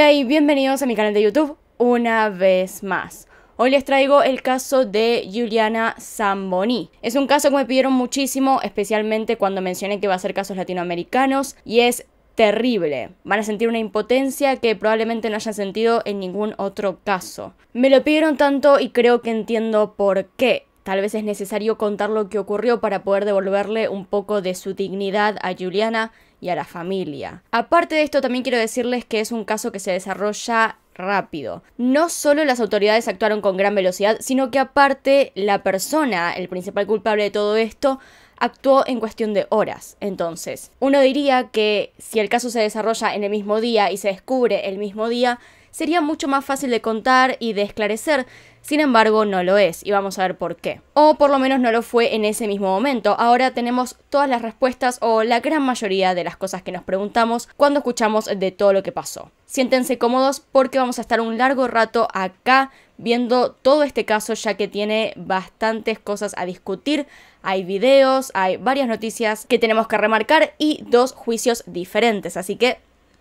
Hola y bienvenidos a mi canal de YouTube una vez más. Hoy les traigo el caso de Juliana Zamboni. Es un caso que me pidieron muchísimo, especialmente cuando mencioné que va a ser casos latinoamericanos, y es terrible. Van a sentir una impotencia que probablemente no hayan sentido en ningún otro caso. Me lo pidieron tanto y creo que entiendo por qué. Tal vez es necesario contar lo que ocurrió para poder devolverle un poco de su dignidad a Juliana y a la familia. Aparte de esto, también quiero decirles que es un caso que se desarrolla rápido. No solo las autoridades actuaron con gran velocidad, sino que aparte la persona, el principal culpable de todo esto, actuó en cuestión de horas. Entonces, uno diría que si el caso se desarrolla en el mismo día y se descubre el mismo día, sería mucho más fácil de contar y de esclarecer. Sin embargo, no lo es y vamos a ver por qué. O por lo menos no lo fue en ese mismo momento. Ahora tenemos todas las respuestas o la gran mayoría de las cosas que nos preguntamos cuando escuchamos de todo lo que pasó. Siéntense cómodos porque vamos a estar un largo rato acá viendo todo este caso ya que tiene bastantes cosas a discutir. Hay videos, hay varias noticias que tenemos que remarcar y dos juicios diferentes. Así que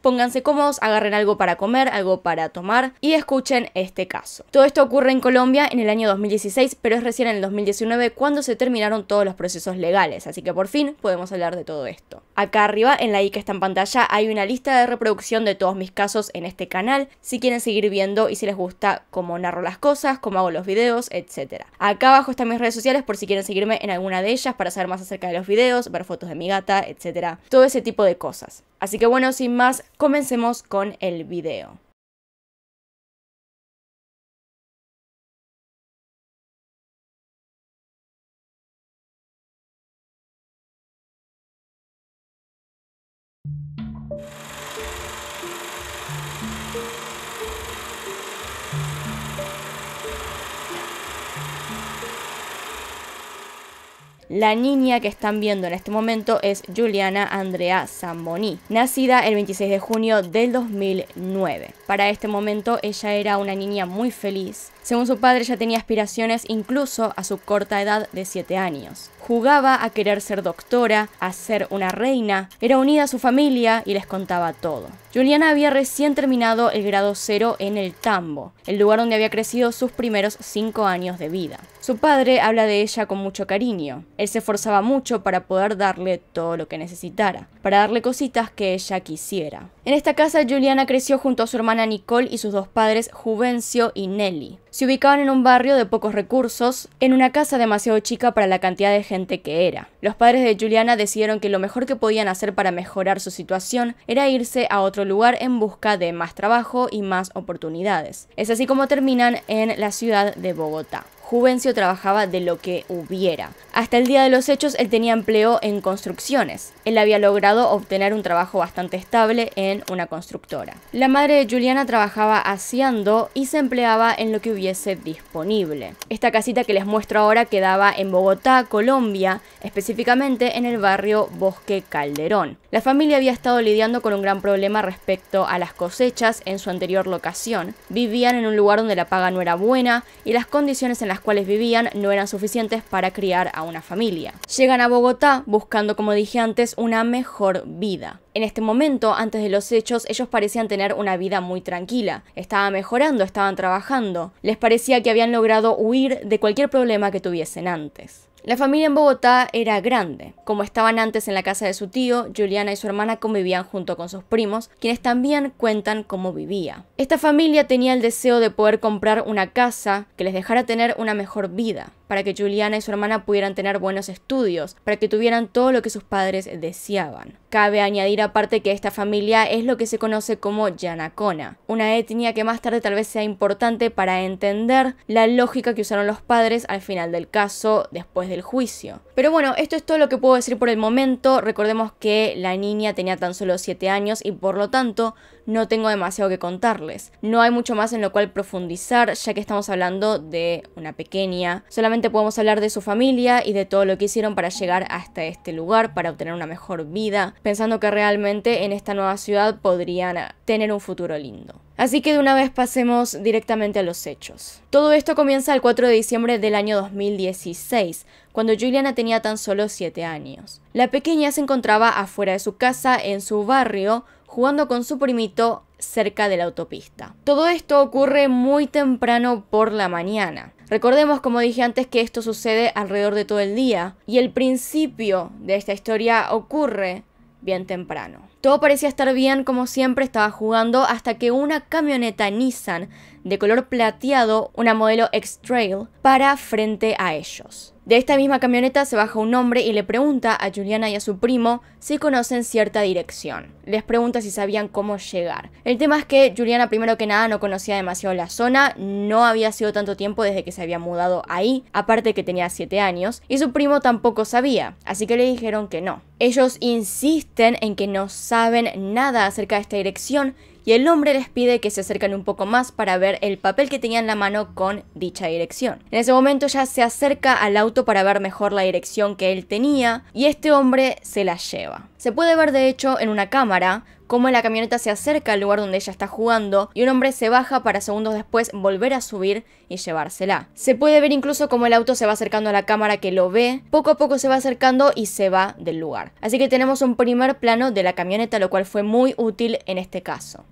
pónganse cómodos, agarren algo para comer, algo para tomar y escuchen este caso. Todo esto ocurre en Colombia en el año 2016, pero es recién en el 2019 cuando se terminaron todos los procesos legales, así que por fin podemos hablar de todo esto. Acá arriba, en la i que está en pantalla, hay una lista de reproducción de todos mis casos en este canal, si quieren seguir viendo y si les gusta cómo narro las cosas, cómo hago los videos, etc. Acá abajo están mis redes sociales por si quieren seguirme en alguna de ellas para saber más acerca de los videos, ver fotos de mi gata, etc. Todo ese tipo de cosas. Así que bueno, sin más, comencemos con el video. La niña que están viendo en este momento es Juliana Andrea Zamboni, nacida el 26 de junio del 2009. Para este momento ella era una niña muy feliz. Según su padre ya tenía aspiraciones incluso a su corta edad de 7 años. Jugaba a querer ser doctora, a ser una reina, era unida a su familia y les contaba todo. Juliana había recién terminado el grado cero en el Tambo, el lugar donde había crecido sus primeros 5 años de vida. Su padre habla de ella con mucho cariño. Él se esforzaba mucho para poder darle todo lo que necesitara, para darle cositas que ella quisiera. En esta casa, Juliana creció junto a su hermana Nicole y sus dos padres, Juvencio y Nelly. Se ubicaban en un barrio de pocos recursos, en una casa demasiado chica para la cantidad de gente que era. Los padres de Juliana decidieron que lo mejor que podían hacer para mejorar su situación era irse a otro lugar en busca de más trabajo y más oportunidades. Es así como terminan en la ciudad de Bogotá. Juvencio trabajaba de lo que hubiera. Hasta el día de los hechos él tenía empleo en construcciones. Él había logrado obtener un trabajo bastante estable en una constructora. La madre de Juliana trabajaba haciendo y se empleaba en lo que hubiese disponible. Esta casita que les muestro ahora quedaba en Bogotá, Colombia, específicamente en el barrio Bosque Calderón. La familia había estado lidiando con un gran problema respecto a las cosechas en su anterior locación. Vivían en un lugar donde la paga no era buena y las condiciones en las cuales vivían no eran suficientes para criar a una familia. Llegan a Bogotá buscando, como dije antes, una mejor vida. En este momento, antes de los hechos, ellos parecían tener una vida muy tranquila. Estaba mejorando, estaban trabajando. Les parecía que habían logrado huir de cualquier problema que tuviesen antes. La familia en Bogotá era grande. Como estaban antes en la casa de su tío, Juliana y su hermana convivían junto con sus primos, quienes también cuentan cómo vivía. Esta familia tenía el deseo de poder comprar una casa que les dejara tener una mejor vida, para que Juliana y su hermana pudieran tener buenos estudios, para que tuvieran todo lo que sus padres deseaban. Cabe añadir aparte que esta familia es lo que se conoce como Yanacona, una etnia que más tarde tal vez sea importante para entender la lógica que usaron los padres al final del caso después de juicio. Pero bueno, esto es todo lo que puedo decir por el momento. Recordemos que la niña tenía tan solo 7 años y por lo tanto no tengo demasiado que contarles. No hay mucho más en lo cual profundizar ya que estamos hablando de una pequeña. Solamente podemos hablar de su familia y de todo lo que hicieron para llegar hasta este lugar, para obtener una mejor vida, pensando que realmente en esta nueva ciudad podrían tener un futuro lindo. Así que de una vez pasemos directamente a los hechos. Todo esto comienza el 4 de diciembre del año 2016, cuando Juliana tenía tan solo 7 años. La pequeña se encontraba afuera de su casa, en su barrio, jugando con su primito cerca de la autopista. Todo esto ocurre muy temprano por la mañana. Recordemos, como dije antes, que esto sucede alrededor de todo el día y el principio de esta historia ocurre bien temprano. Todo parecía estar bien como siempre, estaba jugando hasta que una camioneta Nissan de color plateado, una modelo X-Trail, para frente a ellos. De esta misma camioneta se baja un hombre y le pregunta a Juliana y a su primo si conocen cierta dirección. Les pregunta si sabían cómo llegar. El tema es que Juliana primero que nada no conocía demasiado la zona, no había sido tanto tiempo desde que se había mudado ahí, aparte que tenía 7 años, y su primo tampoco sabía, así que le dijeron que no. Ellos insisten en que no saben nada acerca de esta dirección y el hombre les pide que se acerquen un poco más para ver el papel que tenía en la mano con dicha dirección. En ese momento ya se acerca al auto para ver mejor la dirección que él tenía y este hombre se la lleva. Se puede ver de hecho en una cámara cómo la camioneta se acerca al lugar donde ella está jugando y un hombre se baja para segundos después volver a subir y llevársela. Se puede ver incluso cómo el auto se va acercando a la cámara que lo ve, poco a poco se va acercando y se va del lugar. Así que tenemos un primer plano de la camioneta, lo cual fue muy útil en este caso.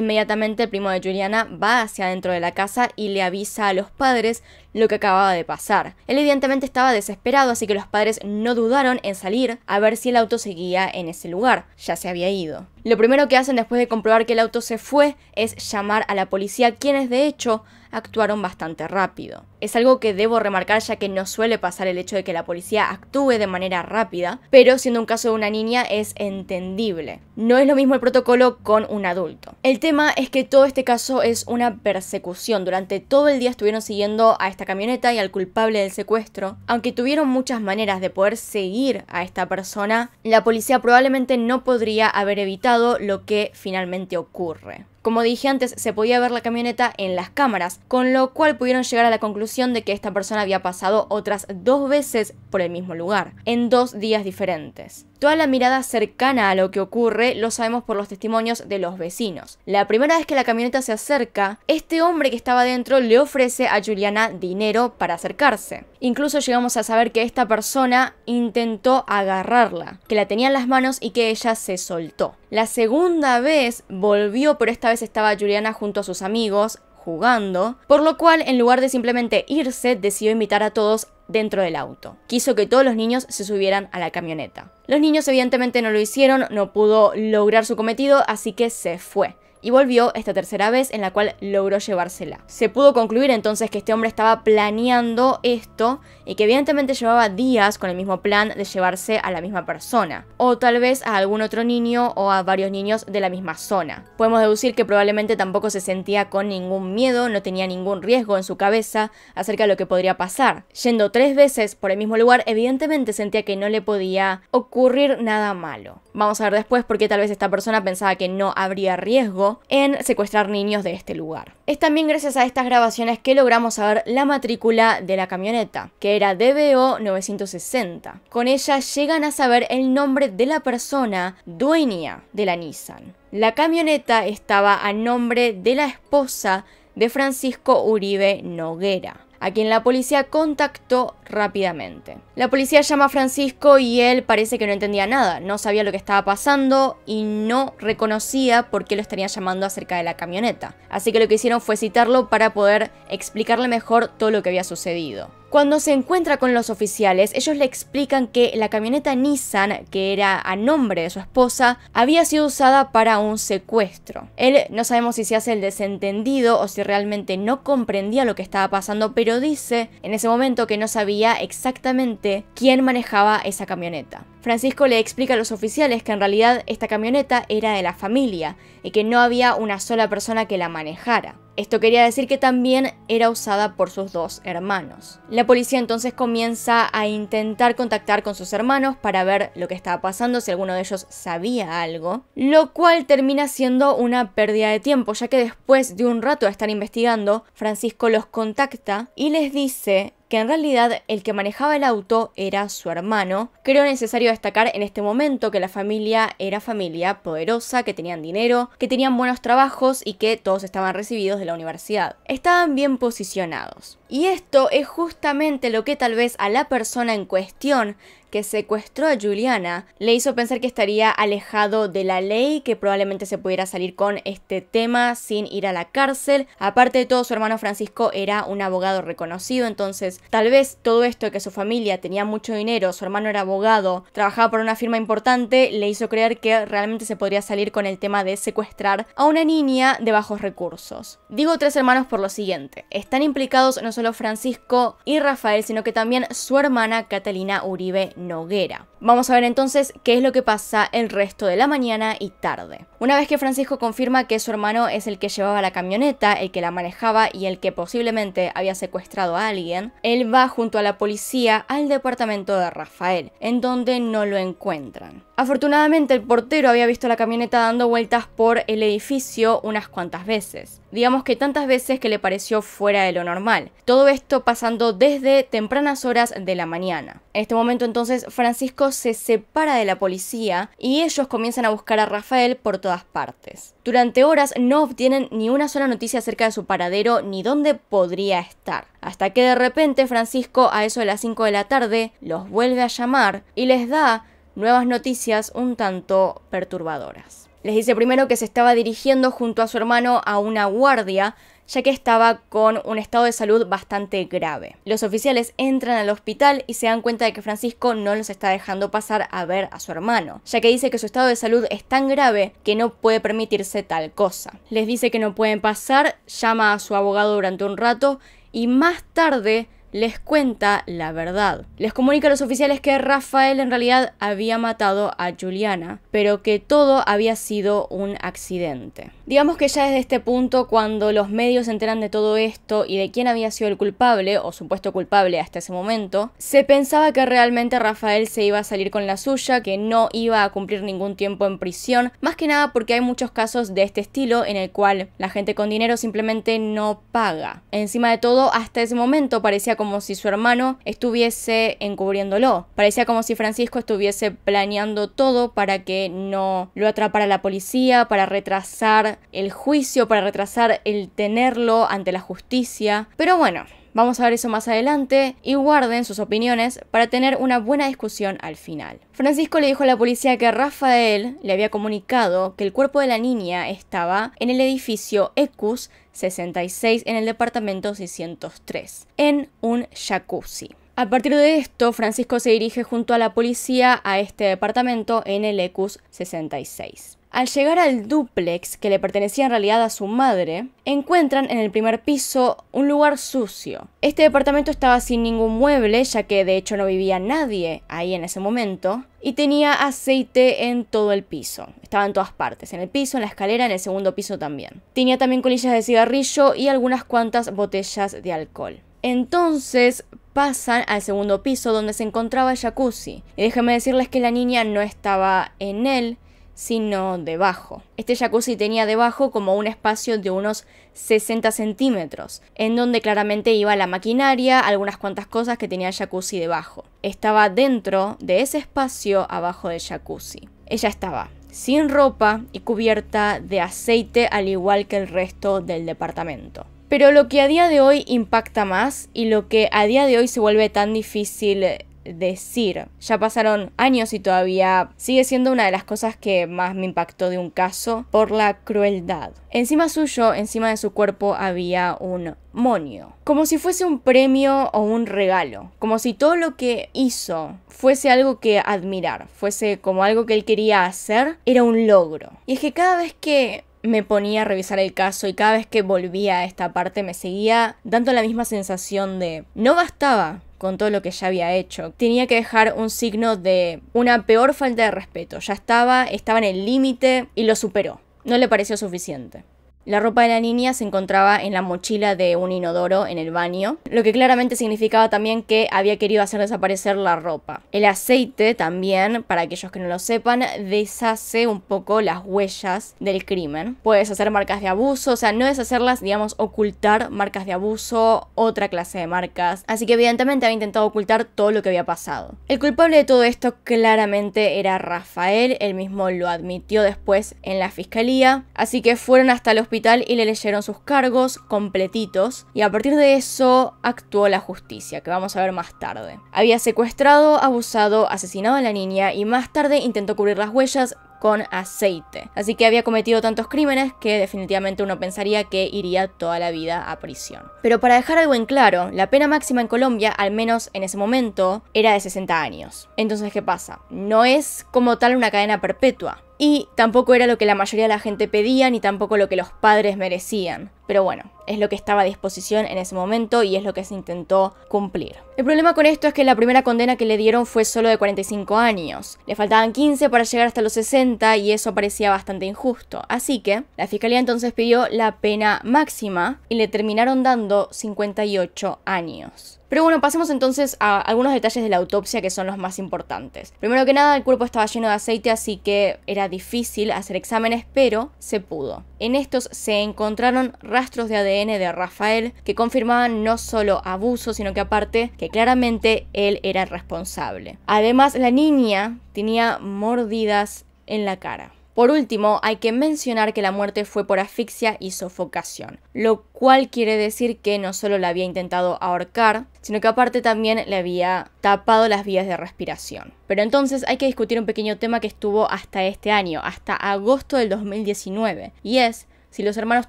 Inmediatamente el primo de Juliana va hacia adentro de la casa y le avisa a los padres, lo que acababa de pasar. Él evidentemente estaba desesperado, así que los padres no dudaron en salir a ver si el auto seguía en ese lugar. Ya se había ido. Lo primero que hacen después de comprobar que el auto se fue es llamar a la policía, quienes de hecho actuaron bastante rápido. Es algo que debo remarcar ya que no suele pasar el hecho de que la policía actúe de manera rápida, pero siendo un caso de una niña es entendible. No es lo mismo el protocolo con un adulto. El tema es que todo este caso es una persecución. Durante todo el día estuvieron siguiendo a este camioneta y al culpable del secuestro, aunque tuvieron muchas maneras de poder seguir a esta persona, la policía probablemente no podría haber evitado lo que finalmente ocurre. Como dije antes, se podía ver la camioneta en las cámaras, con lo cual pudieron llegar a la conclusión de que esta persona había pasado otras dos veces por el mismo lugar, en dos días diferentes. Toda la mirada cercana a lo que ocurre lo sabemos por los testimonios de los vecinos. La primera vez que la camioneta se acerca, este hombre que estaba dentro le ofrece a Juliana dinero para acercarse. Incluso llegamos a saber que esta persona intentó agarrarla, que la tenía en las manos y que ella se soltó. La segunda vez volvió, pero esta vez estaba Juliana junto a sus amigos jugando, por lo cual en lugar de simplemente irse, decidió invitar a todos dentro del auto. Quiso que todos los niños se subieran a la camioneta. Los niños evidentemente no lo hicieron, no pudo lograr su cometido, así que se fue y volvió esta tercera vez en la cual logró llevársela. Se pudo concluir entonces que este hombre estaba planeando esto y que evidentemente llevaba días con el mismo plan de llevarse a la misma persona, o tal vez a algún otro niño o a varios niños de la misma zona. Podemos deducir que probablemente tampoco se sentía con ningún miedo, no tenía ningún riesgo en su cabeza acerca de lo que podría pasar. Yendo tres veces por el mismo lugar, evidentemente sentía que no le podía ocurrir nada malo. Vamos a ver después por qué tal vez esta persona pensaba que no habría riesgo en secuestrar niños de este lugar. Es también gracias a estas grabaciones que logramos saber la matrícula de la camioneta, que era DBO 960. Con ella llegan a saber el nombre de la persona dueña de la Nissan. La camioneta estaba a nombre de la esposa de Francisco Uribe Noguera a quien la policía contactó rápidamente. La policía llama a Francisco y él parece que no entendía nada, no sabía lo que estaba pasando y no reconocía por qué lo estarían llamando acerca de la camioneta. Así que lo que hicieron fue citarlo para poder explicarle mejor todo lo que había sucedido. Cuando se encuentra con los oficiales, ellos le explican que la camioneta Nissan, que era a nombre de su esposa, había sido usada para un secuestro. Él no sabemos si se hace el desentendido o si realmente no comprendía lo que estaba pasando, pero dice en ese momento que no sabía exactamente quién manejaba esa camioneta. Francisco le explica a los oficiales que en realidad esta camioneta era de la familia y que no había una sola persona que la manejara. Esto quería decir que también era usada por sus dos hermanos. La policía entonces comienza a intentar contactar con sus hermanos para ver lo que estaba pasando, si alguno de ellos sabía algo, lo cual termina siendo una pérdida de tiempo, ya que después de un rato de estar investigando, Francisco los contacta y les dice que en realidad el que manejaba el auto era su hermano. Creo necesario destacar en este momento que la familia era familia poderosa, que tenían dinero, que tenían buenos trabajos y que todos estaban recibidos de la universidad. Estaban bien posicionados. Y esto es justamente lo que tal vez a la persona en cuestión que secuestró a Juliana le hizo pensar que estaría alejado de la ley, que probablemente se pudiera salir con este tema sin ir a la cárcel. Aparte de todo, su hermano Francisco era un abogado reconocido, entonces tal vez todo esto que su familia tenía mucho dinero, su hermano era abogado, trabajaba por una firma importante, le hizo creer que realmente se podría salir con el tema de secuestrar a una niña de bajos recursos. Digo tres hermanos por lo siguiente, están implicados no solo Francisco y Rafael, sino que también su hermana Catalina Uribe Noguera. Vamos a ver entonces qué es lo que pasa el resto de la mañana y tarde. Una vez que Francisco confirma que su hermano es el que llevaba la camioneta, el que la manejaba y el que posiblemente había secuestrado a alguien, él va junto a la policía al departamento de Rafael, en donde no lo encuentran. Afortunadamente el portero había visto la camioneta dando vueltas por el edificio unas cuantas veces, digamos que tantas veces que le pareció fuera de lo normal, todo esto pasando desde tempranas horas de la mañana. En este momento entonces Francisco se separa de la policía y ellos comienzan a buscar a Rafael por todas partes. Durante horas no obtienen ni una sola noticia acerca de su paradero ni dónde podría estar, hasta que de repente Francisco a eso de las 5 de la tarde los vuelve a llamar y les da nuevas noticias un tanto perturbadoras. Les dice primero que se estaba dirigiendo junto a su hermano a una guardia, ya que estaba con un estado de salud bastante grave. Los oficiales entran al hospital y se dan cuenta de que Francisco no los está dejando pasar a ver a su hermano, ya que dice que su estado de salud es tan grave que no puede permitirse tal cosa. Les dice que no pueden pasar, llama a su abogado durante un rato y más tarde les cuenta la verdad. Les comunica a los oficiales que Rafael en realidad había matado a Juliana, pero que todo había sido un accidente. Digamos que ya desde este punto, cuando los medios se enteran de todo esto y de quién había sido el culpable, o supuesto culpable hasta ese momento, se pensaba que realmente Rafael se iba a salir con la suya, que no iba a cumplir ningún tiempo en prisión, más que nada porque hay muchos casos de este estilo en el cual la gente con dinero simplemente no paga. Encima de todo, hasta ese momento parecía como si su hermano estuviese encubriéndolo. Parecía como si Francisco estuviese planeando todo para que no lo atrapara la policía, para retrasar el juicio, para retrasar el tenerlo ante la justicia. Pero bueno, Vamos a ver eso más adelante y guarden sus opiniones para tener una buena discusión al final. Francisco le dijo a la policía que Rafael le había comunicado que el cuerpo de la niña estaba en el edificio Ecus 66 en el departamento 603, en un jacuzzi. A partir de esto, Francisco se dirige junto a la policía a este departamento en el Ecus 66. Al llegar al duplex, que le pertenecía en realidad a su madre, encuentran en el primer piso un lugar sucio. Este departamento estaba sin ningún mueble, ya que de hecho no vivía nadie ahí en ese momento, y tenía aceite en todo el piso. Estaba en todas partes, en el piso, en la escalera, en el segundo piso también. Tenía también colillas de cigarrillo y algunas cuantas botellas de alcohol. Entonces pasan al segundo piso donde se encontraba el jacuzzi. Y déjenme decirles que la niña no estaba en él, sino debajo. Este jacuzzi tenía debajo como un espacio de unos 60 centímetros, en donde claramente iba la maquinaria, algunas cuantas cosas que tenía el jacuzzi debajo. Estaba dentro de ese espacio abajo del jacuzzi. Ella estaba sin ropa y cubierta de aceite al igual que el resto del departamento. Pero lo que a día de hoy impacta más y lo que a día de hoy se vuelve tan difícil decir. Ya pasaron años y todavía sigue siendo una de las cosas que más me impactó de un caso por la crueldad. Encima suyo, encima de su cuerpo había un monio, como si fuese un premio o un regalo, como si todo lo que hizo fuese algo que admirar, fuese como algo que él quería hacer, era un logro. Y es que cada vez que me ponía a revisar el caso y cada vez que volvía a esta parte me seguía dando la misma sensación de no bastaba con todo lo que ya había hecho. Tenía que dejar un signo de una peor falta de respeto. Ya estaba, estaba en el límite y lo superó. No le pareció suficiente. La ropa de la niña se encontraba en la mochila de un inodoro en el baño, lo que claramente significaba también que había querido hacer desaparecer la ropa. El aceite también, para aquellos que no lo sepan, deshace un poco las huellas del crimen. Puedes hacer marcas de abuso, o sea, no deshacerlas, digamos, ocultar marcas de abuso, otra clase de marcas. Así que evidentemente había intentado ocultar todo lo que había pasado. El culpable de todo esto claramente era Rafael, él mismo lo admitió después en la fiscalía, así que fueron hasta los y le leyeron sus cargos completitos y a partir de eso actuó la justicia, que vamos a ver más tarde. Había secuestrado, abusado, asesinado a la niña y más tarde intentó cubrir las huellas con aceite. Así que había cometido tantos crímenes que definitivamente uno pensaría que iría toda la vida a prisión. Pero para dejar algo en claro, la pena máxima en Colombia, al menos en ese momento, era de 60 años. Entonces, ¿qué pasa? No es como tal una cadena perpetua y tampoco era lo que la mayoría de la gente pedía ni tampoco lo que los padres merecían. Pero bueno, es lo que estaba a disposición en ese momento y es lo que se intentó cumplir. El problema con esto es que la primera condena que le dieron fue solo de 45 años. Le faltaban 15 para llegar hasta los 60 y eso parecía bastante injusto. Así que la fiscalía entonces pidió la pena máxima y le terminaron dando 58 años. Pero bueno, pasemos entonces a algunos detalles de la autopsia que son los más importantes. Primero que nada, el cuerpo estaba lleno de aceite, así que era difícil hacer exámenes, pero se pudo. En estos se encontraron rastros de ADN de Rafael que confirmaban no solo abuso, sino que aparte que claramente él era el responsable. Además, la niña tenía mordidas en la cara. Por último, hay que mencionar que la muerte fue por asfixia y sofocación, lo cual quiere decir que no solo la había intentado ahorcar, sino que aparte también le había tapado las vías de respiración. Pero entonces hay que discutir un pequeño tema que estuvo hasta este año, hasta agosto del 2019, y es si los hermanos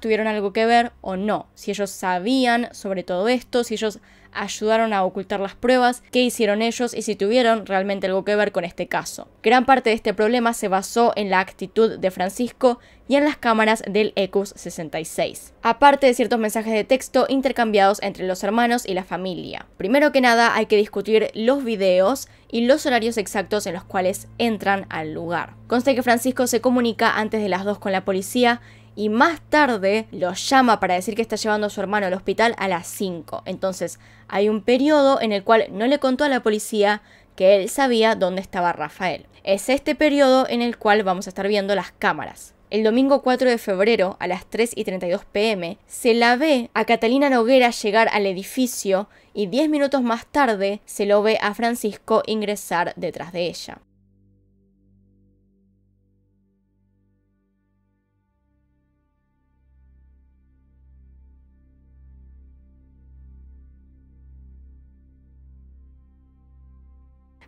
tuvieron algo que ver o no, si ellos sabían sobre todo esto, si ellos ayudaron a ocultar las pruebas, que hicieron ellos y si tuvieron realmente algo que ver con este caso. Gran parte de este problema se basó en la actitud de Francisco y en las cámaras del ECUS 66, aparte de ciertos mensajes de texto intercambiados entre los hermanos y la familia. Primero que nada hay que discutir los videos y los horarios exactos en los cuales entran al lugar. Consta que Francisco se comunica antes de las 2 con la policía y más tarde lo llama para decir que está llevando a su hermano al hospital a las 5. Entonces hay un periodo en el cual no le contó a la policía que él sabía dónde estaba Rafael. Es este periodo en el cual vamos a estar viendo las cámaras. El domingo 4 de febrero a las 3 y 32 pm se la ve a Catalina Noguera llegar al edificio y 10 minutos más tarde se lo ve a Francisco ingresar detrás de ella.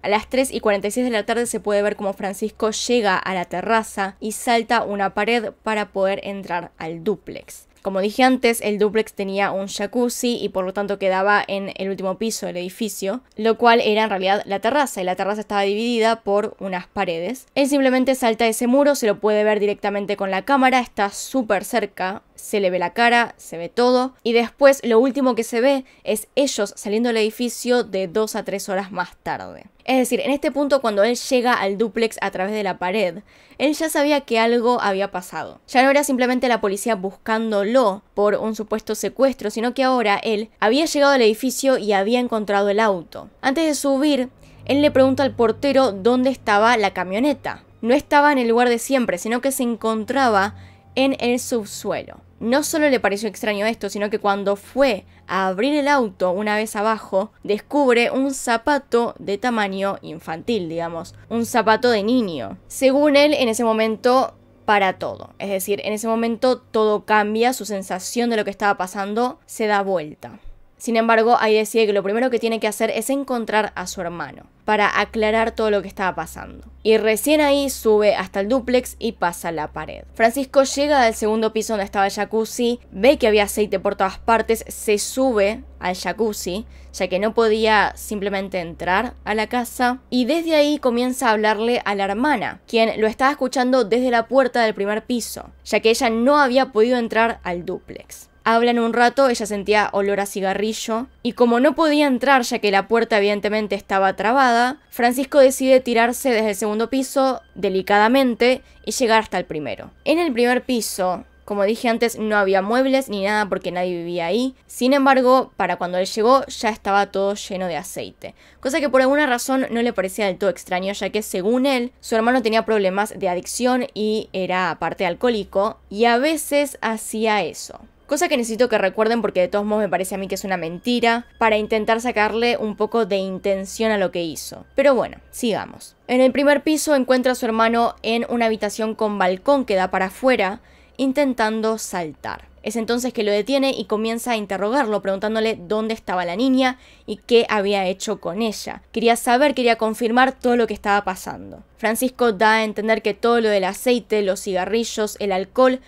A las 3 y 46 de la tarde se puede ver cómo Francisco llega a la terraza y salta una pared para poder entrar al dúplex. Como dije antes, el dúplex tenía un jacuzzi y por lo tanto quedaba en el último piso del edificio, lo cual era en realidad la terraza, y la terraza estaba dividida por unas paredes. Él simplemente salta ese muro, se lo puede ver directamente con la cámara, está súper cerca, se le ve la cara, se ve todo, y después lo último que se ve es ellos saliendo del edificio de 2 a tres horas más tarde. Es decir, en este punto cuando él llega al duplex a través de la pared, él ya sabía que algo había pasado. Ya no era simplemente la policía buscándolo por un supuesto secuestro, sino que ahora él había llegado al edificio y había encontrado el auto. Antes de subir, él le pregunta al portero dónde estaba la camioneta. No estaba en el lugar de siempre, sino que se encontraba en el subsuelo. No solo le pareció extraño esto, sino que cuando fue a abrir el auto una vez abajo, descubre un zapato de tamaño infantil, digamos, un zapato de niño. Según él, en ese momento para todo. Es decir, en ese momento todo cambia, su sensación de lo que estaba pasando se da vuelta. Sin embargo, ahí decide que lo primero que tiene que hacer es encontrar a su hermano para aclarar todo lo que estaba pasando. Y recién ahí sube hasta el dúplex y pasa la pared. Francisco llega al segundo piso donde estaba el jacuzzi, ve que había aceite por todas partes, se sube al jacuzzi, ya que no podía simplemente entrar a la casa, y desde ahí comienza a hablarle a la hermana, quien lo estaba escuchando desde la puerta del primer piso, ya que ella no había podido entrar al dúplex. Hablan un rato, ella sentía olor a cigarrillo, y como no podía entrar ya que la puerta evidentemente estaba trabada, Francisco decide tirarse desde el segundo piso delicadamente y llegar hasta el primero. En el primer piso, como dije antes, no había muebles ni nada porque nadie vivía ahí. Sin embargo, para cuando él llegó ya estaba todo lleno de aceite. Cosa que por alguna razón no le parecía del todo extraño, ya que según él, su hermano tenía problemas de adicción y era aparte alcohólico, y a veces hacía eso. Cosa que necesito que recuerden porque de todos modos me parece a mí que es una mentira, para intentar sacarle un poco de intención a lo que hizo. Pero bueno, sigamos. En el primer piso encuentra a su hermano en una habitación con balcón que da para afuera, intentando saltar. Es entonces que lo detiene y comienza a interrogarlo, preguntándole dónde estaba la niña y qué había hecho con ella. Quería saber, quería confirmar todo lo que estaba pasando. Francisco da a entender que todo lo del aceite, los cigarrillos, el alcohol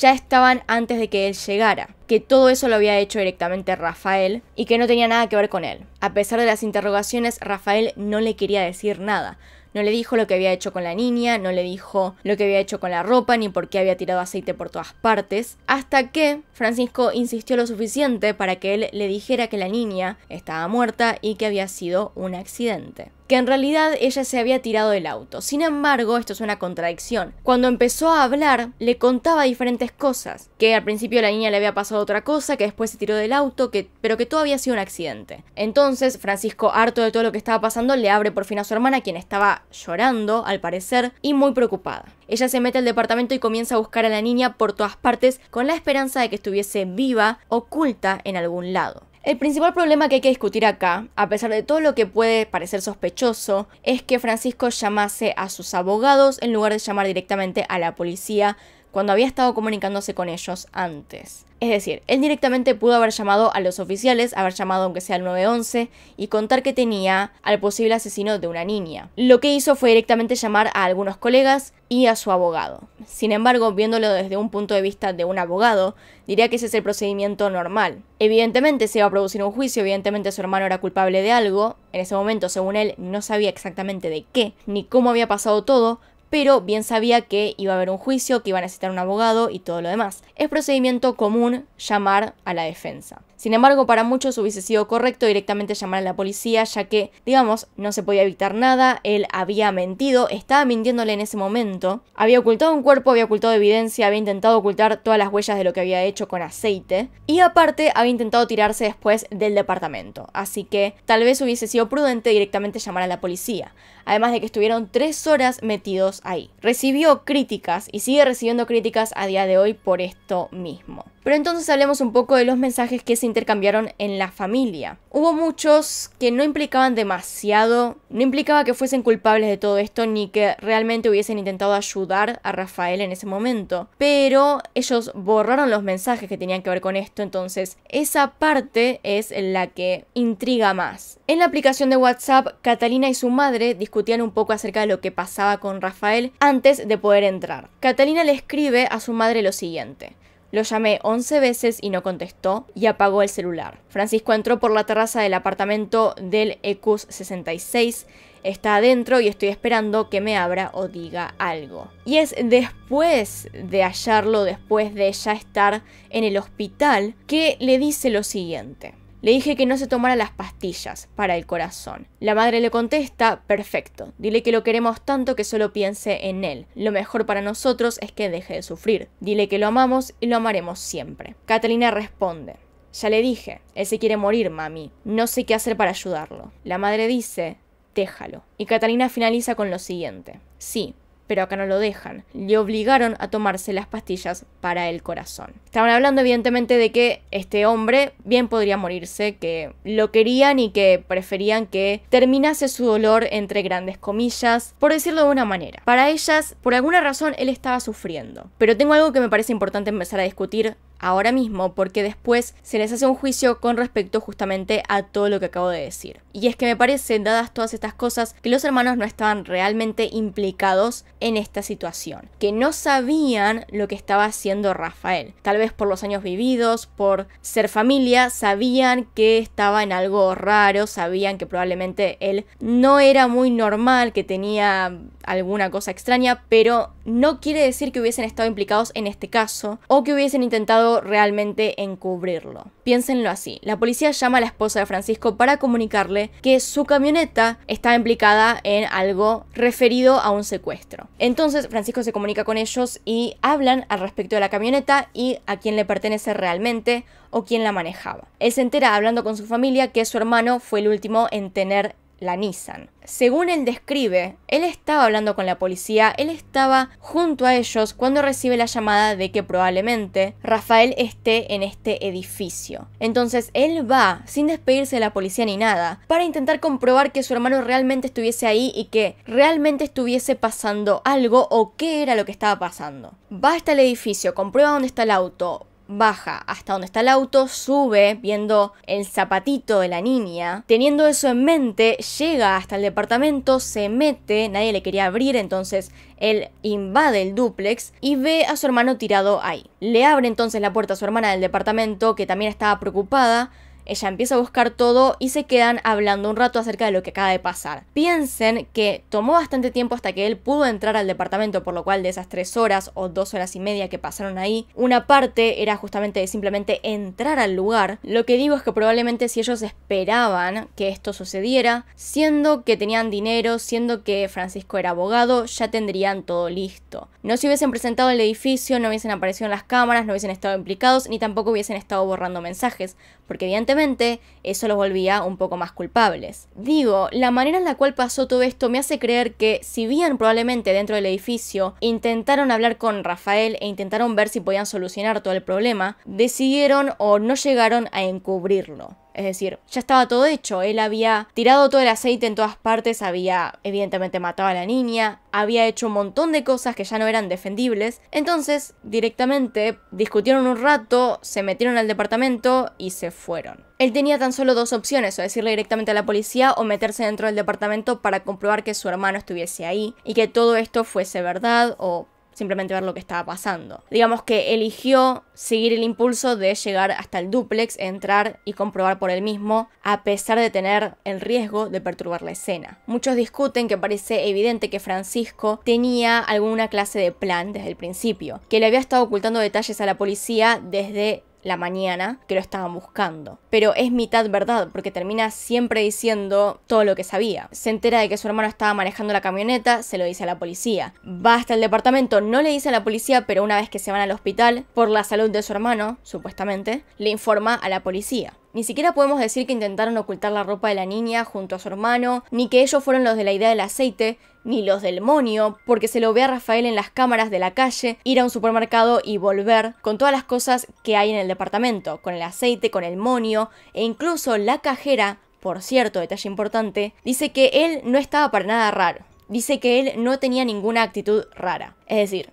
ya estaban antes de que él llegara, que todo eso lo había hecho directamente Rafael y que no tenía nada que ver con él. A pesar de las interrogaciones, Rafael no le quería decir nada. No le dijo lo que había hecho con la niña, no le dijo lo que había hecho con la ropa, ni por qué había tirado aceite por todas partes, hasta que Francisco insistió lo suficiente para que él le dijera que la niña estaba muerta y que había sido un accidente que en realidad ella se había tirado del auto. Sin embargo, esto es una contradicción. Cuando empezó a hablar, le contaba diferentes cosas, que al principio la niña le había pasado otra cosa, que después se tiró del auto, que, pero que todavía había sido un accidente. Entonces, Francisco, harto de todo lo que estaba pasando, le abre por fin a su hermana, quien estaba llorando, al parecer, y muy preocupada. Ella se mete al departamento y comienza a buscar a la niña por todas partes con la esperanza de que estuviese viva, oculta en algún lado. El principal problema que hay que discutir acá, a pesar de todo lo que puede parecer sospechoso, es que Francisco llamase a sus abogados en lugar de llamar directamente a la policía cuando había estado comunicándose con ellos antes. Es decir, él directamente pudo haber llamado a los oficiales, haber llamado aunque sea al 911 y contar que tenía al posible asesino de una niña. Lo que hizo fue directamente llamar a algunos colegas y a su abogado. Sin embargo, viéndolo desde un punto de vista de un abogado, diría que ese es el procedimiento normal. Evidentemente se iba a producir un juicio, evidentemente su hermano era culpable de algo, en ese momento, según él, no sabía exactamente de qué, ni cómo había pasado todo, pero bien sabía que iba a haber un juicio, que iba a necesitar un abogado y todo lo demás. Es procedimiento común llamar a la defensa. Sin embargo, para muchos hubiese sido correcto directamente llamar a la policía, ya que, digamos, no se podía evitar nada, él había mentido, estaba mintiéndole en ese momento, había ocultado un cuerpo, había ocultado evidencia, había intentado ocultar todas las huellas de lo que había hecho con aceite, y aparte había intentado tirarse después del departamento, así que tal vez hubiese sido prudente directamente llamar a la policía, además de que estuvieron tres horas metidos ahí. Recibió críticas y sigue recibiendo críticas a día de hoy por esto mismo. Pero entonces hablemos un poco de los mensajes que se intercambiaron en la familia. Hubo muchos que no implicaban demasiado, no implicaba que fuesen culpables de todo esto ni que realmente hubiesen intentado ayudar a Rafael en ese momento, pero ellos borraron los mensajes que tenían que ver con esto, entonces esa parte es la que intriga más. En la aplicación de WhatsApp, Catalina y su madre discutían un poco acerca de lo que pasaba con Rafael antes de poder entrar. Catalina le escribe a su madre lo siguiente. Lo llamé 11 veces y no contestó y apagó el celular. Francisco entró por la terraza del apartamento del eq 66 está adentro y estoy esperando que me abra o diga algo. Y es después de hallarlo, después de ya estar en el hospital, que le dice lo siguiente. Le dije que no se tomara las pastillas para el corazón. La madre le contesta, perfecto, dile que lo queremos tanto que solo piense en él. Lo mejor para nosotros es que deje de sufrir. Dile que lo amamos y lo amaremos siempre. Catalina responde, ya le dije, él se quiere morir, mami. No sé qué hacer para ayudarlo. La madre dice, déjalo. Y Catalina finaliza con lo siguiente. Sí, pero acá no lo dejan. Le obligaron a tomarse las pastillas para el corazón. Estaban hablando evidentemente de que este hombre bien podría morirse, que lo querían y que preferían que terminase su dolor entre grandes comillas, por decirlo de una manera. Para ellas, por alguna razón, él estaba sufriendo. Pero tengo algo que me parece importante empezar a discutir ahora mismo porque después se les hace un juicio con respecto justamente a todo lo que acabo de decir. Y es que me parece, dadas todas estas cosas, que los hermanos no estaban realmente implicados en esta situación, que no sabían lo que estaba haciendo Rafael. Tal vez por los años vividos, por ser familia, sabían que estaba en algo raro, sabían que probablemente él no era muy normal, que tenía alguna cosa extraña, pero no quiere decir que hubiesen estado implicados en este caso o que hubiesen intentado realmente encubrirlo. Piénsenlo así, la policía llama a la esposa de Francisco para comunicarle que su camioneta está implicada en algo referido a un secuestro. Entonces Francisco se comunica con ellos y hablan al respecto de la camioneta y a quién le pertenece realmente o quién la manejaba. Él se entera hablando con su familia que su hermano fue el último en tener la Nissan. Según él describe, él estaba hablando con la policía, él estaba junto a ellos cuando recibe la llamada de que probablemente Rafael esté en este edificio. Entonces él va, sin despedirse de la policía ni nada, para intentar comprobar que su hermano realmente estuviese ahí y que realmente estuviese pasando algo o qué era lo que estaba pasando. Va hasta el edificio, comprueba dónde está el auto, baja hasta donde está el auto, sube viendo el zapatito de la niña. Teniendo eso en mente, llega hasta el departamento, se mete, nadie le quería abrir, entonces él invade el duplex y ve a su hermano tirado ahí. Le abre entonces la puerta a su hermana del departamento, que también estaba preocupada, ella empieza a buscar todo y se quedan hablando un rato acerca de lo que acaba de pasar. Piensen que tomó bastante tiempo hasta que él pudo entrar al departamento, por lo cual de esas tres horas o dos horas y media que pasaron ahí, una parte era justamente de simplemente entrar al lugar. Lo que digo es que probablemente si ellos esperaban que esto sucediera, siendo que tenían dinero, siendo que Francisco era abogado, ya tendrían todo listo. No se hubiesen presentado el edificio, no hubiesen aparecido en las cámaras, no hubiesen estado implicados, ni tampoco hubiesen estado borrando mensajes porque evidentemente eso los volvía un poco más culpables. Digo, la manera en la cual pasó todo esto me hace creer que, si bien probablemente dentro del edificio intentaron hablar con Rafael e intentaron ver si podían solucionar todo el problema, decidieron o no llegaron a encubrirlo. Es decir, ya estaba todo hecho. Él había tirado todo el aceite en todas partes, había evidentemente matado a la niña, había hecho un montón de cosas que ya no eran defendibles. Entonces, directamente, discutieron un rato, se metieron al departamento y se fueron. Él tenía tan solo dos opciones, o decirle directamente a la policía o meterse dentro del departamento para comprobar que su hermano estuviese ahí y que todo esto fuese verdad o simplemente ver lo que estaba pasando. Digamos que eligió seguir el impulso de llegar hasta el duplex, entrar y comprobar por él mismo, a pesar de tener el riesgo de perturbar la escena. Muchos discuten que parece evidente que Francisco tenía alguna clase de plan desde el principio, que le había estado ocultando detalles a la policía desde la mañana que lo estaban buscando. Pero es mitad verdad, porque termina siempre diciendo todo lo que sabía. Se entera de que su hermano estaba manejando la camioneta, se lo dice a la policía. Va hasta el departamento, no le dice a la policía, pero una vez que se van al hospital, por la salud de su hermano, supuestamente, le informa a la policía. Ni siquiera podemos decir que intentaron ocultar la ropa de la niña junto a su hermano, ni que ellos fueron los de la idea del aceite, ni los del monio, porque se lo ve a Rafael en las cámaras de la calle, ir a un supermercado y volver con todas las cosas que hay en el departamento, con el aceite, con el monio, e incluso la cajera, por cierto, detalle importante, dice que él no estaba para nada raro, dice que él no tenía ninguna actitud rara. Es decir,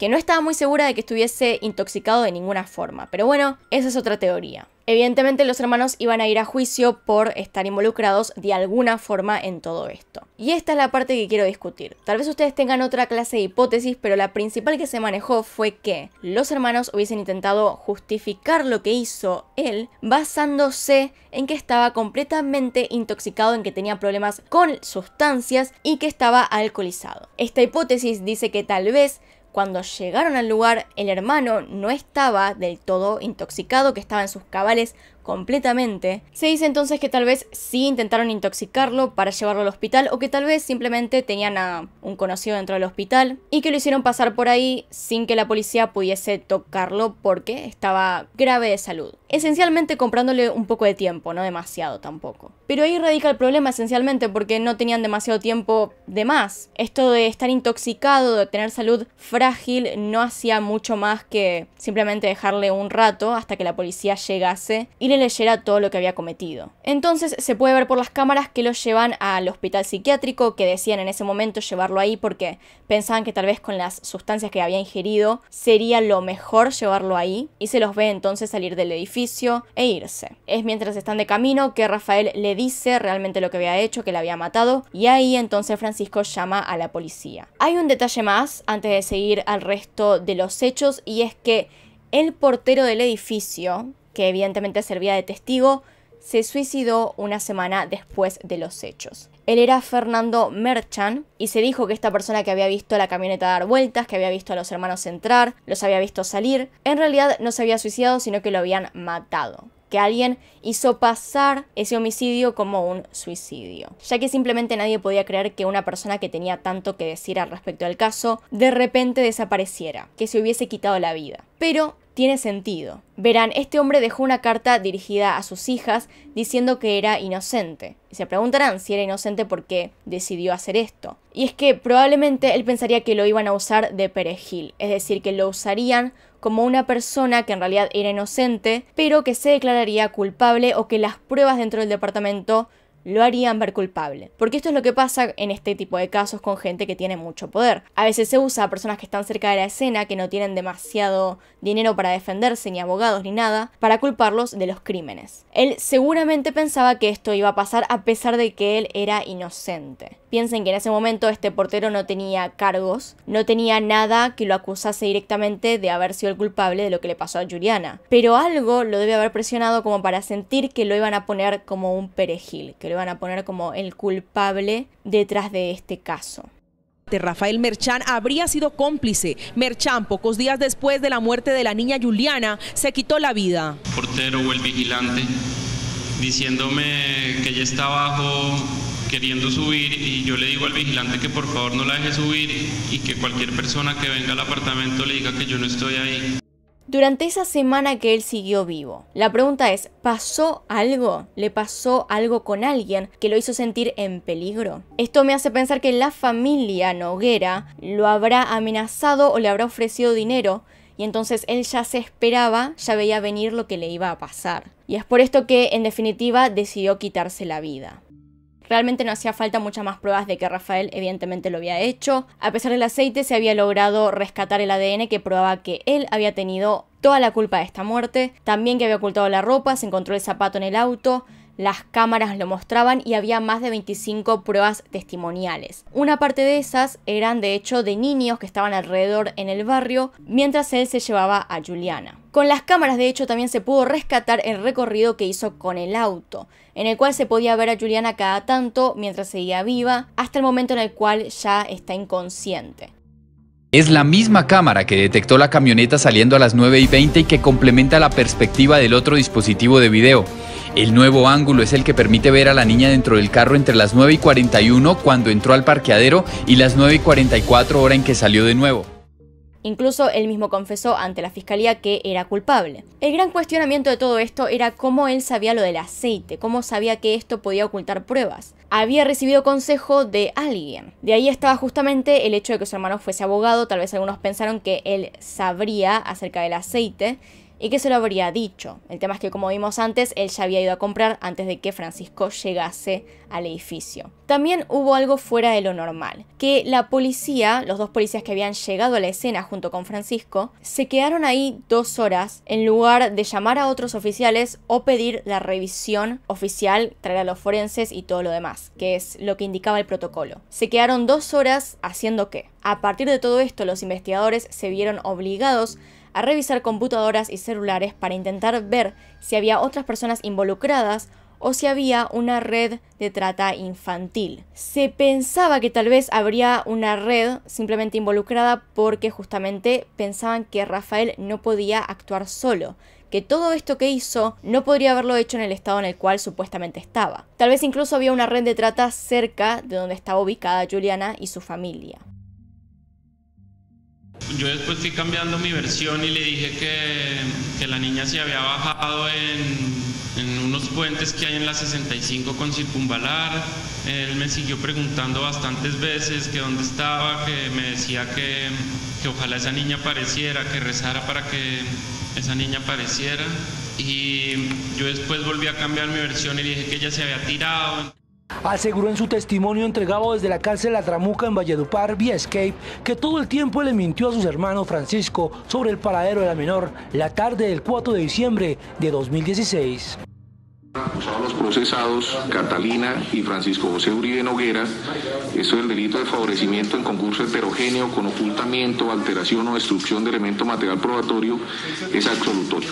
que no estaba muy segura de que estuviese intoxicado de ninguna forma. Pero bueno, esa es otra teoría. Evidentemente los hermanos iban a ir a juicio por estar involucrados de alguna forma en todo esto. Y esta es la parte que quiero discutir. Tal vez ustedes tengan otra clase de hipótesis, pero la principal que se manejó fue que los hermanos hubiesen intentado justificar lo que hizo él basándose en que estaba completamente intoxicado, en que tenía problemas con sustancias y que estaba alcoholizado. Esta hipótesis dice que tal vez cuando llegaron al lugar, el hermano no estaba del todo intoxicado, que estaba en sus cabales completamente, se dice entonces que tal vez sí intentaron intoxicarlo para llevarlo al hospital o que tal vez simplemente tenían a un conocido dentro del hospital y que lo hicieron pasar por ahí sin que la policía pudiese tocarlo porque estaba grave de salud. Esencialmente comprándole un poco de tiempo, no demasiado tampoco. Pero ahí radica el problema esencialmente porque no tenían demasiado tiempo de más. Esto de estar intoxicado, de tener salud frágil, no hacía mucho más que simplemente dejarle un rato hasta que la policía llegase y le leyera todo lo que había cometido. Entonces se puede ver por las cámaras que lo llevan al hospital psiquiátrico, que decían en ese momento llevarlo ahí porque pensaban que tal vez con las sustancias que había ingerido sería lo mejor llevarlo ahí, y se los ve entonces salir del edificio e irse. Es mientras están de camino que Rafael le dice realmente lo que había hecho, que la había matado, y ahí entonces Francisco llama a la policía. Hay un detalle más antes de seguir al resto de los hechos, y es que el portero del edificio, que evidentemente servía de testigo, se suicidó una semana después de los hechos. Él era Fernando Merchan y se dijo que esta persona que había visto la camioneta dar vueltas, que había visto a los hermanos entrar, los había visto salir, en realidad no se había suicidado sino que lo habían matado que alguien hizo pasar ese homicidio como un suicidio, ya que simplemente nadie podía creer que una persona que tenía tanto que decir al respecto del caso de repente desapareciera, que se hubiese quitado la vida. Pero tiene sentido. Verán, este hombre dejó una carta dirigida a sus hijas diciendo que era inocente. Y se preguntarán si era inocente porque decidió hacer esto. Y es que probablemente él pensaría que lo iban a usar de perejil, es decir, que lo usarían como una persona que en realidad era inocente, pero que se declararía culpable o que las pruebas dentro del departamento lo harían ver culpable. Porque esto es lo que pasa en este tipo de casos con gente que tiene mucho poder. A veces se usa a personas que están cerca de la escena, que no tienen demasiado dinero para defenderse, ni abogados, ni nada, para culparlos de los crímenes. Él seguramente pensaba que esto iba a pasar a pesar de que él era inocente. Piensen que en ese momento este portero no tenía cargos, no tenía nada que lo acusase directamente de haber sido el culpable de lo que le pasó a Juliana. Pero algo lo debe haber presionado como para sentir que lo iban a poner como un perejil, le van a poner como el culpable detrás de este caso. Rafael Merchán habría sido cómplice. Merchán, pocos días después de la muerte de la niña Juliana, se quitó la vida. portero o el vigilante diciéndome que ella está abajo queriendo subir y yo le digo al vigilante que por favor no la deje subir y que cualquier persona que venga al apartamento le diga que yo no estoy ahí durante esa semana que él siguió vivo. La pregunta es, ¿pasó algo? ¿Le pasó algo con alguien que lo hizo sentir en peligro? Esto me hace pensar que la familia Noguera lo habrá amenazado o le habrá ofrecido dinero y entonces él ya se esperaba, ya veía venir lo que le iba a pasar. Y es por esto que en definitiva decidió quitarse la vida. Realmente no hacía falta muchas más pruebas de que Rafael evidentemente lo había hecho. A pesar del aceite se había logrado rescatar el ADN que probaba que él había tenido toda la culpa de esta muerte, también que había ocultado la ropa, se encontró el zapato en el auto, las cámaras lo mostraban y había más de 25 pruebas testimoniales. Una parte de esas eran de hecho de niños que estaban alrededor en el barrio mientras él se llevaba a Juliana. Con las cámaras de hecho también se pudo rescatar el recorrido que hizo con el auto, en el cual se podía ver a Juliana cada tanto mientras seguía viva, hasta el momento en el cual ya está inconsciente. Es la misma cámara que detectó la camioneta saliendo a las 9 y 20 y que complementa la perspectiva del otro dispositivo de video. El nuevo ángulo es el que permite ver a la niña dentro del carro entre las 9 y 41 cuando entró al parqueadero y las 9 y 44 hora en que salió de nuevo. Incluso él mismo confesó ante la fiscalía que era culpable. El gran cuestionamiento de todo esto era cómo él sabía lo del aceite, cómo sabía que esto podía ocultar pruebas. Había recibido consejo de alguien. De ahí estaba justamente el hecho de que su hermano fuese abogado, tal vez algunos pensaron que él sabría acerca del aceite y que se lo habría dicho. El tema es que, como vimos antes, él ya había ido a comprar antes de que Francisco llegase al edificio. También hubo algo fuera de lo normal, que la policía, los dos policías que habían llegado a la escena junto con Francisco, se quedaron ahí dos horas en lugar de llamar a otros oficiales o pedir la revisión oficial, traer a los forenses y todo lo demás, que es lo que indicaba el protocolo. Se quedaron dos horas haciendo qué. A partir de todo esto, los investigadores se vieron obligados a revisar computadoras y celulares para intentar ver si había otras personas involucradas o si había una red de trata infantil. Se pensaba que tal vez habría una red simplemente involucrada porque justamente pensaban que Rafael no podía actuar solo, que todo esto que hizo no podría haberlo hecho en el estado en el cual supuestamente estaba. Tal vez incluso había una red de trata cerca de donde estaba ubicada Juliana y su familia. Yo después fui cambiando mi versión y le dije que, la niña se había bajado en, unos puentes que hay en la 65 con circunvalar. Él me siguió preguntando bastantes veces que dónde estaba, que me decía que, que ojalá esa niña apareciera, que rezara para que esa niña apareciera. Y yo después volví a cambiar mi versión y dije que ella se había tirado. Aseguró en su testimonio entregado desde la cárcel La Tramuca en Valledupar, vía Escape, que todo el tiempo le mintió a sus hermanos Francisco sobre el paradero de la menor la tarde del 4 de diciembre de 2016. los procesados Catalina y Francisco José Uribe Noguera, esto es el delito de favorecimiento en concurso heterogéneo con ocultamiento, alteración o destrucción de elemento material probatorio, es absolutorio.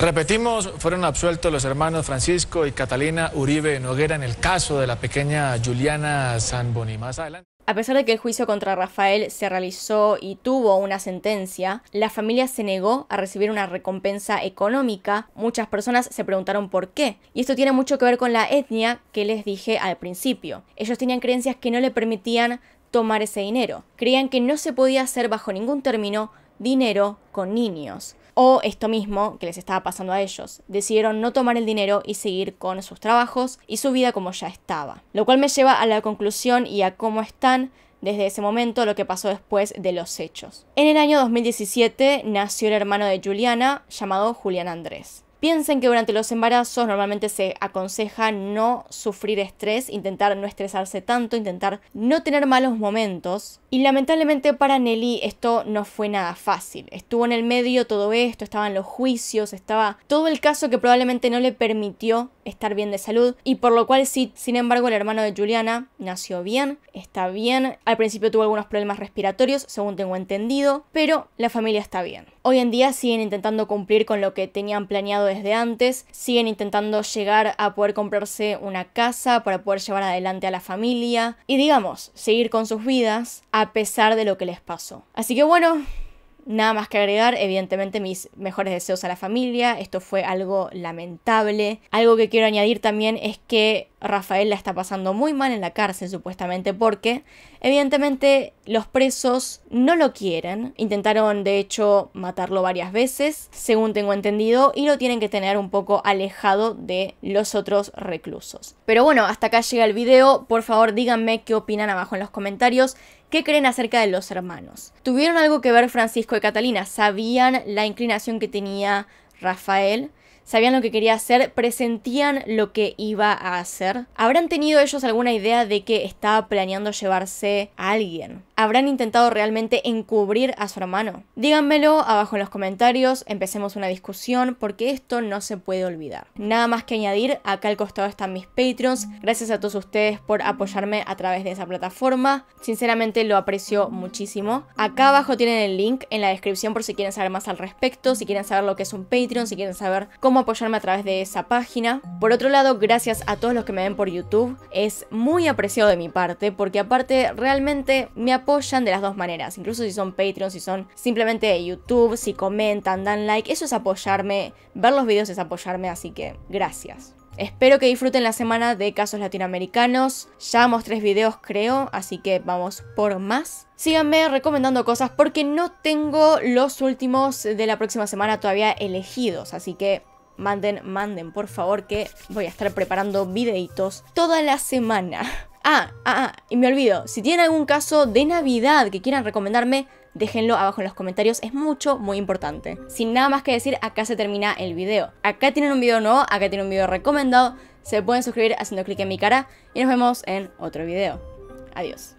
Repetimos, fueron absueltos los hermanos Francisco y Catalina Uribe Noguera en el caso de la pequeña Juliana Sanboni. A pesar de que el juicio contra Rafael se realizó y tuvo una sentencia, la familia se negó a recibir una recompensa económica. Muchas personas se preguntaron por qué. Y esto tiene mucho que ver con la etnia que les dije al principio. Ellos tenían creencias que no le permitían tomar ese dinero. Creían que no se podía hacer bajo ningún término dinero con niños. O esto mismo que les estaba pasando a ellos. Decidieron no tomar el dinero y seguir con sus trabajos y su vida como ya estaba. Lo cual me lleva a la conclusión y a cómo están desde ese momento lo que pasó después de los hechos. En el año 2017 nació el hermano de Juliana llamado Julián Andrés. Piensen que durante los embarazos normalmente se aconseja no sufrir estrés, intentar no estresarse tanto, intentar no tener malos momentos, y lamentablemente para Nelly esto no fue nada fácil. Estuvo en el medio todo esto, estaban los juicios, estaba todo el caso que probablemente no le permitió estar bien de salud y por lo cual sí, sin embargo, el hermano de Juliana nació bien, está bien, al principio tuvo algunos problemas respiratorios, según tengo entendido, pero la familia está bien. Hoy en día siguen intentando cumplir con lo que tenían planeado desde antes, siguen intentando llegar a poder comprarse una casa para poder llevar adelante a la familia y digamos, seguir con sus vidas a pesar de lo que les pasó. Así que bueno, nada más que agregar, evidentemente mis mejores deseos a la familia, esto fue algo lamentable. Algo que quiero añadir también es que Rafael la está pasando muy mal en la cárcel supuestamente porque Evidentemente los presos no lo quieren, intentaron de hecho matarlo varias veces, según tengo entendido, y lo tienen que tener un poco alejado de los otros reclusos. Pero bueno, hasta acá llega el video, por favor díganme qué opinan abajo en los comentarios, ¿Qué creen acerca de los hermanos? ¿Tuvieron algo que ver Francisco y Catalina? ¿Sabían la inclinación que tenía Rafael? sabían lo que quería hacer, presentían lo que iba a hacer. ¿Habrán tenido ellos alguna idea de que estaba planeando llevarse a alguien? ¿Habrán intentado realmente encubrir a su hermano? Díganmelo abajo en los comentarios, empecemos una discusión porque esto no se puede olvidar. Nada más que añadir, acá al costado están mis Patreons, gracias a todos ustedes por apoyarme a través de esa plataforma, sinceramente lo aprecio muchísimo. Acá abajo tienen el link en la descripción por si quieren saber más al respecto, si quieren saber lo que es un Patreon, si quieren saber cómo apoyarme a través de esa página. Por otro lado, gracias a todos los que me ven por YouTube, es muy apreciado de mi parte porque aparte realmente me apoyan de las dos maneras, incluso si son Patreon, si son simplemente YouTube, si comentan, dan like, eso es apoyarme, ver los videos es apoyarme, así que gracias. Espero que disfruten la semana de casos latinoamericanos. Llevamos tres videos, creo, así que vamos por más. Síganme recomendando cosas porque no tengo los últimos de la próxima semana todavía elegidos, así que manden, manden, por favor, que voy a estar preparando videitos toda la semana. Ah, ah, ah, y me olvido, si tienen algún caso de Navidad que quieran recomendarme, déjenlo abajo en los comentarios, es mucho, muy importante. Sin nada más que decir, acá se termina el video. Acá tienen un video nuevo, acá tienen un video recomendado, se pueden suscribir haciendo clic en mi cara y nos vemos en otro video. Adiós.